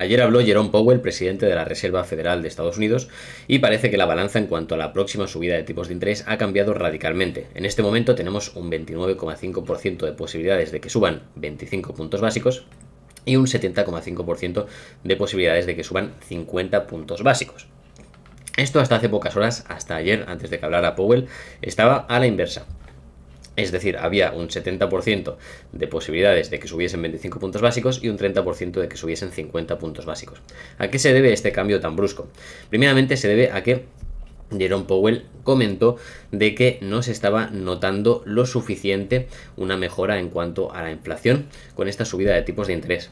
Ayer habló Jerome Powell, presidente de la Reserva Federal de Estados Unidos, y parece que la balanza en cuanto a la próxima subida de tipos de interés ha cambiado radicalmente. En este momento tenemos un 29,5% de posibilidades de que suban 25 puntos básicos y un 70,5% de posibilidades de que suban 50 puntos básicos. Esto hasta hace pocas horas, hasta ayer, antes de que hablara Powell, estaba a la inversa. Es decir, había un 70% de posibilidades de que subiesen 25 puntos básicos y un 30% de que subiesen 50 puntos básicos. ¿A qué se debe este cambio tan brusco? Primeramente se debe a que Jerome Powell comentó de que no se estaba notando lo suficiente una mejora en cuanto a la inflación con esta subida de tipos de interés.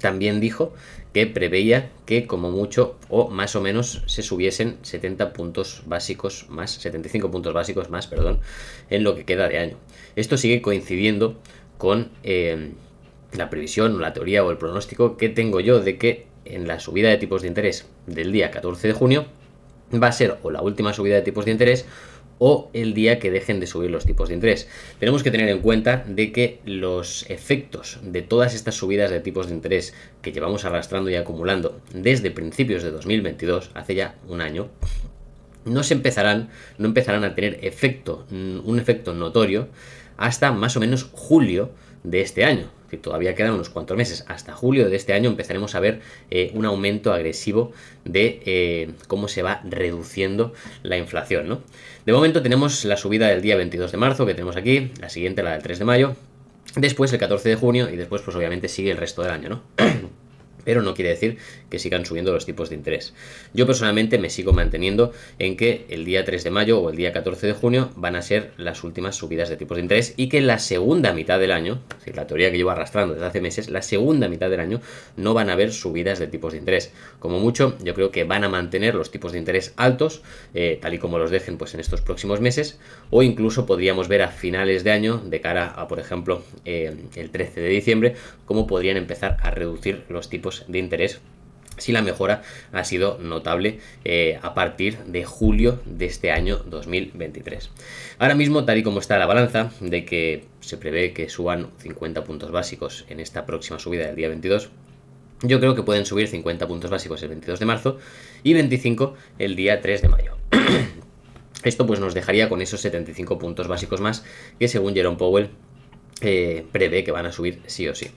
También dijo que preveía que como mucho o más o menos se subiesen 70 puntos básicos más, 75 puntos básicos más, perdón, en lo que queda de año. Esto sigue coincidiendo con eh, la previsión o la teoría o el pronóstico que tengo yo de que en la subida de tipos de interés del día 14 de junio va a ser o la última subida de tipos de interés o el día que dejen de subir los tipos de interés. Tenemos que tener en cuenta de que los efectos de todas estas subidas de tipos de interés que llevamos arrastrando y acumulando desde principios de 2022, hace ya un año, no se empezarán, no empezarán a tener efecto, mm, un efecto notorio hasta más o menos julio de este año que todavía quedan unos cuantos meses, hasta julio de este año empezaremos a ver eh, un aumento agresivo de eh, cómo se va reduciendo la inflación. ¿no? De momento tenemos la subida del día 22 de marzo que tenemos aquí, la siguiente la del 3 de mayo, después el 14 de junio y después pues obviamente sigue el resto del año, ¿no? pero no quiere decir que sigan subiendo los tipos de interés. Yo personalmente me sigo manteniendo en que el día 3 de mayo o el día 14 de junio van a ser las últimas subidas de tipos de interés y que la segunda mitad del año, la teoría que llevo arrastrando desde hace meses, la segunda mitad del año no van a haber subidas de tipos de interés. Como mucho, yo creo que van a mantener los tipos de interés altos, eh, tal y como los dejen pues, en estos próximos meses, o incluso podríamos ver a finales de año, de cara a, por ejemplo, eh, el 13 de diciembre, cómo podrían empezar a reducir los tipos de interés si la mejora ha sido notable eh, a partir de julio de este año 2023. Ahora mismo, tal y como está la balanza, de que se prevé que suban 50 puntos básicos en esta próxima subida del día 22, yo creo que pueden subir 50 puntos básicos el 22 de marzo y 25 el día 3 de mayo. Esto pues nos dejaría con esos 75 puntos básicos más que según Jerome Powell eh, prevé que van a subir sí o sí.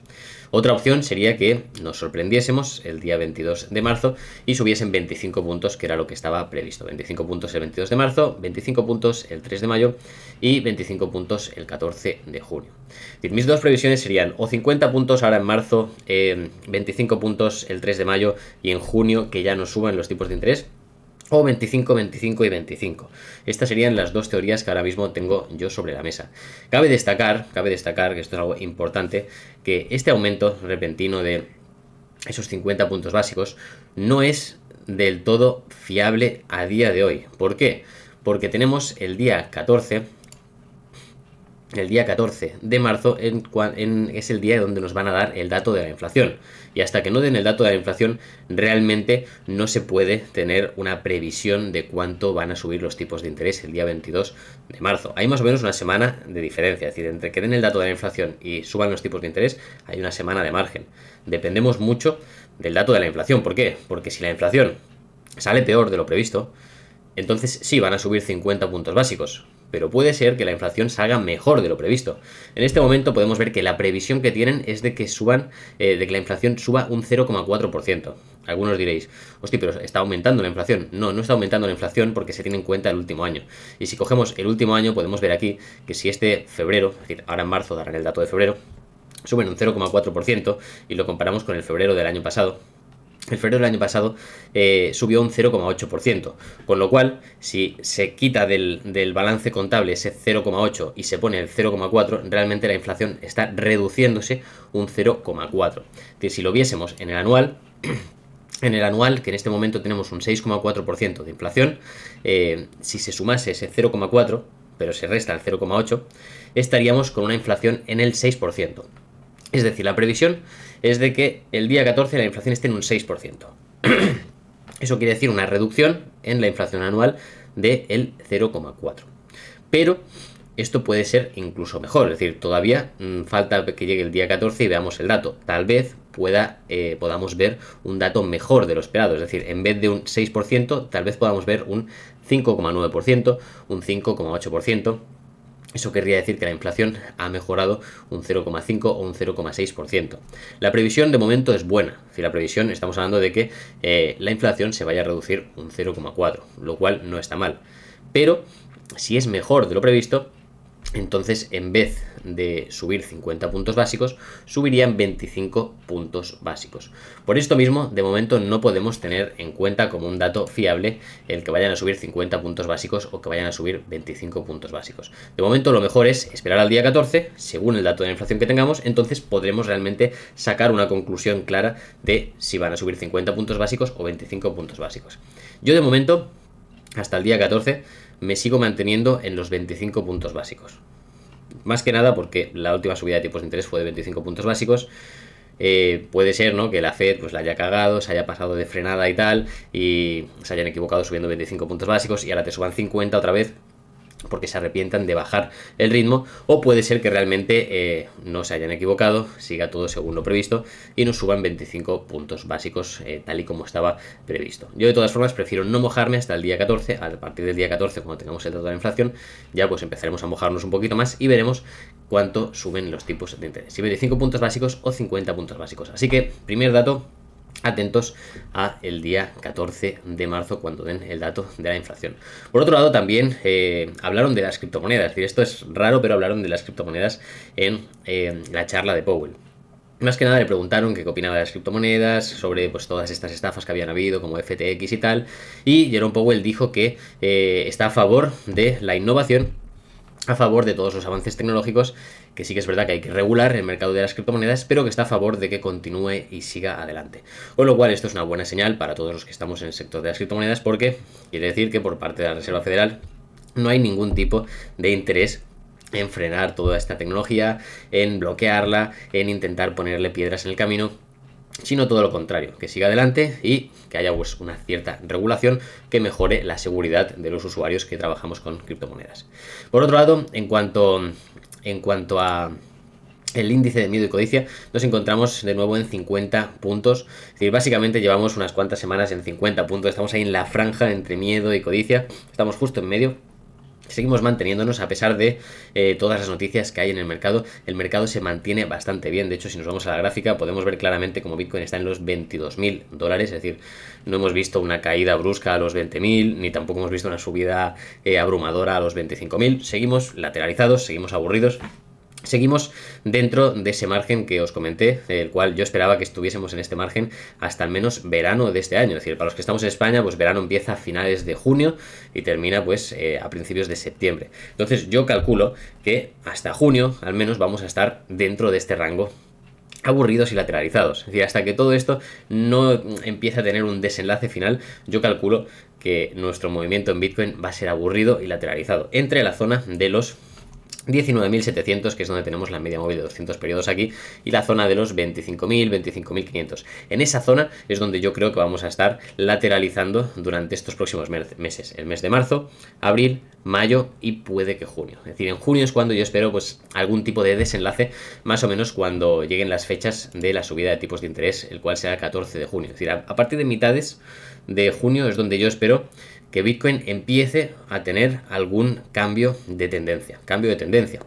Otra opción sería que nos sorprendiésemos el día 22 de marzo y subiesen 25 puntos, que era lo que estaba previsto. 25 puntos el 22 de marzo, 25 puntos el 3 de mayo y 25 puntos el 14 de junio. mis dos previsiones serían o 50 puntos ahora en marzo, 25 eh, puntos el 3 de mayo y en junio que ya no suban los tipos de interés o 25, 25 y 25. Estas serían las dos teorías que ahora mismo tengo yo sobre la mesa. Cabe destacar, cabe destacar, que esto es algo importante, que este aumento repentino de esos 50 puntos básicos no es del todo fiable a día de hoy. ¿Por qué? Porque tenemos el día 14 el día 14 de marzo es el día donde nos van a dar el dato de la inflación. Y hasta que no den el dato de la inflación, realmente no se puede tener una previsión de cuánto van a subir los tipos de interés el día 22 de marzo. Hay más o menos una semana de diferencia, es decir, entre que den el dato de la inflación y suban los tipos de interés, hay una semana de margen. Dependemos mucho del dato de la inflación. ¿Por qué? Porque si la inflación sale peor de lo previsto, entonces sí van a subir 50 puntos básicos, pero puede ser que la inflación salga mejor de lo previsto. En este momento podemos ver que la previsión que tienen es de que suban, eh, de que la inflación suba un 0,4%. Algunos diréis, hostia, pero está aumentando la inflación. No, no está aumentando la inflación porque se tiene en cuenta el último año. Y si cogemos el último año, podemos ver aquí que si este febrero, es decir, ahora en marzo darán el dato de febrero, suben un 0,4% y lo comparamos con el febrero del año pasado, el febrero del año pasado eh, subió un 0,8%, con lo cual si se quita del, balance contable ese 0,8 y se pone el 0,4, realmente la inflación está reduciéndose un 0,4. Si lo viésemos en el anual, en el anual, que en este momento tenemos un 6,4% de inflación, eh, si se sumase ese 0,4, pero se resta el 0,8, estaríamos con una inflación en el 6%. Es decir, la previsión es de que el día 14 la inflación esté en un 6%. Eso quiere decir una reducción en la inflación anual del el 0,4. Pero esto puede ser incluso mejor, es decir, todavía mm, falta que llegue el día 14 y veamos el dato. Tal vez pueda, eh, podamos ver un dato mejor de lo esperado, es decir, en vez de un 6%, tal vez podamos ver un 5,9%, un 5,8%. Eso querría decir que la inflación ha mejorado un 0,5 o un 0,6%. La previsión de momento es buena. Si la previsión, estamos hablando de que eh, la inflación se vaya a reducir un 0,4, lo cual no está mal. Pero si es mejor de lo previsto, entonces, en vez de subir 50 puntos básicos, subirían 25 puntos básicos. Por esto mismo, de momento no podemos tener en cuenta como un dato fiable el que vayan a subir 50 puntos básicos o que vayan a subir 25 puntos básicos. De momento lo mejor es esperar al día 14, según el dato de inflación que tengamos, entonces podremos realmente sacar una conclusión clara de si van a subir 50 puntos básicos o 25 puntos básicos. Yo de momento, hasta el día 14, me sigo manteniendo en los 25 puntos básicos. Más que nada porque la última subida de tipos de interés fue de 25 puntos básicos. Eh, puede ser ¿no? que la Fed pues, la haya cagado, se haya pasado de frenada y tal, y se hayan equivocado subiendo 25 puntos básicos y ahora te suban 50 otra vez porque se arrepientan de bajar el ritmo o puede ser que realmente eh, no se hayan equivocado, siga todo según lo previsto y nos suban 25 puntos básicos eh, tal y como estaba previsto. Yo de todas formas prefiero no mojarme hasta el día 14, a partir del día 14 cuando tengamos el dato de la inflación ya pues empezaremos a mojarnos un poquito más y veremos cuánto suben los tipos de interés, si 25 puntos básicos o 50 puntos básicos. Así que primer dato atentos a el día 14 de marzo cuando den el dato de la inflación. Por otro lado también eh, hablaron de las criptomonedas, esto es raro, pero hablaron de las criptomonedas en eh, la charla de Powell. Más que nada le preguntaron qué opinaba de las criptomonedas, sobre pues, todas estas estafas que habían habido, como FTX y tal, y Jerome Powell dijo que eh, está a favor de la innovación a favor de todos los avances tecnológicos, que sí que es verdad que hay que regular el mercado de las criptomonedas, pero que está a favor de que continúe y siga adelante. Con lo cual, esto es una buena señal para todos los que estamos en el sector de las criptomonedas, porque quiere decir que por parte de la Reserva Federal no hay ningún tipo de interés en frenar toda esta tecnología, en bloquearla, en intentar ponerle piedras en el camino sino todo lo contrario, que siga adelante y que haya pues, una cierta regulación que mejore la seguridad de los usuarios que trabajamos con criptomonedas. Por otro lado, en cuanto, en cuanto a el índice de miedo y codicia, nos encontramos de nuevo en 50 puntos. Es decir, básicamente llevamos unas cuantas semanas en 50 puntos. Estamos ahí en la franja entre miedo y codicia. Estamos justo en medio Seguimos manteniéndonos a pesar de eh, todas las noticias que hay en el mercado. El mercado se mantiene bastante bien. De hecho, si nos vamos a la gráfica, podemos ver claramente como Bitcoin está en los 22.000 dólares. Es decir, no hemos visto una caída brusca a los 20.000, ni tampoco hemos visto una subida eh, abrumadora a los 25.000. Seguimos lateralizados, seguimos aburridos, Seguimos dentro de ese margen que os comenté, el cual yo esperaba que estuviésemos en este margen hasta al menos verano de este año. Es decir, para los que estamos en España, pues verano empieza a finales de junio y termina pues eh, a principios de septiembre. Entonces yo calculo que hasta junio al menos vamos a estar dentro de este rango aburridos y lateralizados. Es decir, hasta que todo esto no empiece a tener un desenlace final, yo calculo que nuestro movimiento en Bitcoin va a ser aburrido y lateralizado entre la zona de los 19.700, que es donde tenemos la media móvil de 200 periodos aquí, y la zona de los 25.000, 25.500. En esa zona es donde yo creo que vamos a estar lateralizando durante estos próximos meses, el mes de marzo, abril, mayo y puede que junio. Es decir, en junio es cuando yo espero pues algún tipo de desenlace, más o menos cuando lleguen las fechas de la subida de tipos de interés, el cual será el 14 de junio. Es decir, a partir de mitades de junio es donde yo espero que Bitcoin empiece a tener algún cambio de tendencia. Cambio de tendencia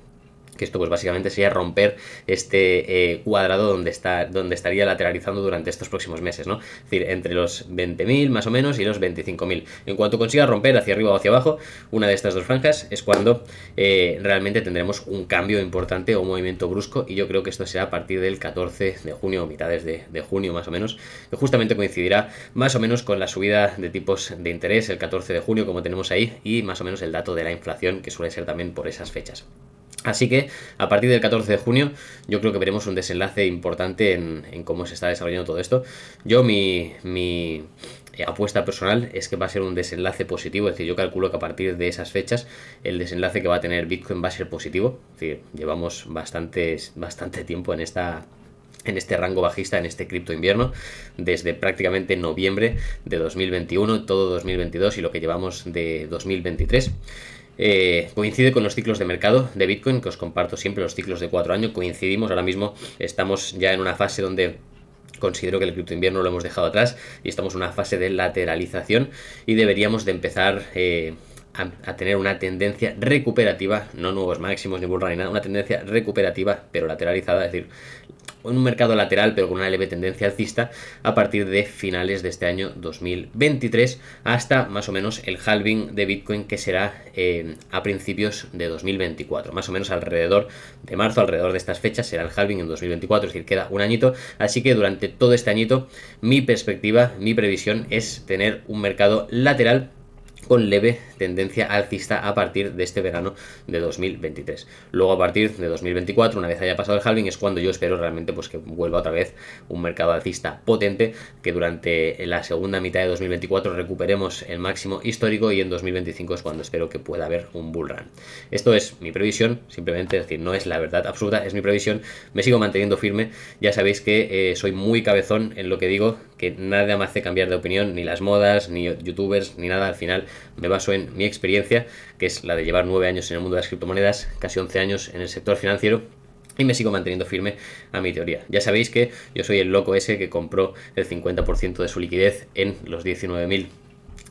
que esto pues básicamente sería romper este eh, cuadrado donde, está, donde estaría lateralizando durante estos próximos meses, ¿no? Es decir, entre los 20.000 más o menos y los 25.000. En cuanto consiga romper hacia arriba o hacia abajo una de estas dos franjas es cuando eh, realmente tendremos un cambio importante o un movimiento brusco y yo creo que esto será a partir del 14 de junio o mitades de, de, junio más o menos, que justamente coincidirá más o menos con la subida de tipos de interés el 14 de junio como tenemos ahí y más o menos el dato de la inflación que suele ser también por esas fechas. Así que a partir del 14 de junio yo creo que veremos un desenlace importante en, cómo se está desarrollando todo esto. Yo mi, mi, eh, apuesta personal es que va a ser un desenlace positivo, es decir, yo calculo que a partir de esas fechas el desenlace que va a tener Bitcoin va a ser positivo, es decir, llevamos bastantes, bastante tiempo en esta en este rango bajista, en este cripto invierno, desde prácticamente noviembre de 2021, todo 2022 y lo que llevamos de 2023. Eh, coincide con los ciclos de mercado de Bitcoin, que os comparto siempre los ciclos de cuatro años, coincidimos, ahora mismo estamos ya en una fase donde considero que el cripto invierno lo hemos dejado atrás y estamos en una fase de lateralización y deberíamos de empezar... Eh, a, tener una tendencia recuperativa, no nuevos máximos, ni burra ni nada, una tendencia recuperativa, pero lateralizada, es decir, un mercado lateral, pero con una leve tendencia alcista a partir de finales de este año 2023 hasta más o menos el halving de Bitcoin que será eh, a principios de 2024, más o menos alrededor de marzo, alrededor de estas fechas será el halving en 2024, es decir, queda un añito, así que durante todo este añito mi perspectiva, mi previsión es tener un mercado lateral con leve tendencia alcista a partir de este verano de 2023. Luego a partir de 2024, una vez haya pasado el halving, es cuando yo espero realmente pues, que vuelva otra vez un mercado alcista potente, que durante la segunda mitad de 2024 recuperemos el máximo histórico y en 2025 es cuando espero que pueda haber un bull run. Esto es mi previsión, simplemente, es decir, no es la verdad absoluta, es mi previsión, me sigo manteniendo firme, ya sabéis que eh, soy muy cabezón en lo que digo, que nada me hace cambiar de opinión, ni las modas, ni youtubers, ni nada. Al final me baso en mi experiencia, que es la de llevar nueve años en el mundo de las criptomonedas, casi once años en el sector financiero y me sigo manteniendo firme a mi teoría. Ya sabéis que yo soy el loco ese que compró el 50% de su liquidez en los 19.000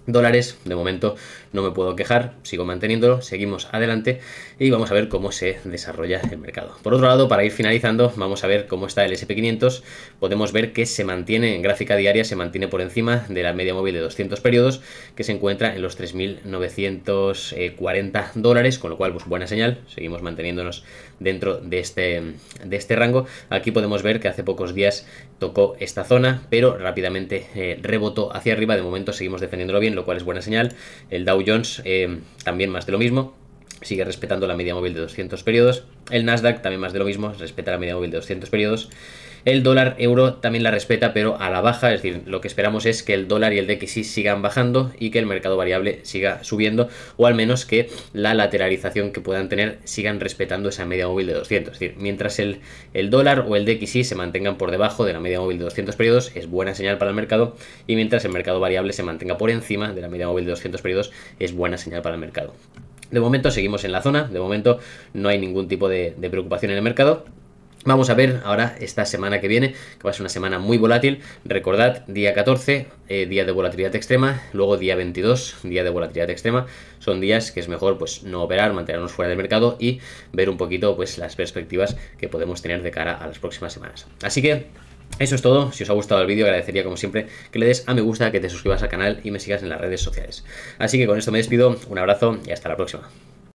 dólares. De momento no me puedo quejar, sigo manteniéndolo, seguimos adelante y vamos a ver cómo se desarrolla el mercado. Por otro lado, para ir finalizando, vamos a ver cómo está el SP500. Podemos ver que se mantiene en gráfica diaria, se mantiene por encima de la media móvil de 200 periodos, que se encuentra en los 3.940 dólares, con lo cual, pues buena señal, seguimos manteniéndonos dentro de este, de este rango. Aquí podemos ver que hace pocos días tocó esta zona, pero rápidamente eh, rebotó hacia arriba. De momento seguimos defendiéndolo bien lo cual es buena señal. El Dow Jones eh, también más de lo mismo, sigue respetando la media móvil de 200 periodos. El Nasdaq también más de lo mismo, respeta la media móvil de 200 periodos. El dólar euro también la respeta, pero a la baja, es decir, lo que esperamos es que el dólar y el DXY sigan bajando y que el mercado variable siga subiendo, o al menos que la lateralización que puedan tener sigan respetando esa media móvil de 200. Es decir, mientras el, dólar o el DXY se mantengan por debajo de la media móvil de 200 periodos, es buena señal para el mercado, y mientras el mercado variable se mantenga por encima de la media móvil de 200 periodos, es buena señal para el mercado. De momento seguimos en la zona, de momento no hay ningún tipo de, de preocupación en el mercado. Vamos a ver ahora esta semana que viene, que va a ser una semana muy volátil. Recordad, día 14, eh, día de volatilidad extrema, luego día 22, día de volatilidad extrema. Son días que es mejor pues no operar, mantenernos fuera del mercado y ver un poquito pues las perspectivas que podemos tener de cara a las próximas semanas. Así que eso es todo, si os ha gustado el vídeo agradecería como siempre que le des a me gusta, que te suscribas al canal y me sigas en las redes sociales. Así que con esto me despido, un abrazo y hasta la próxima.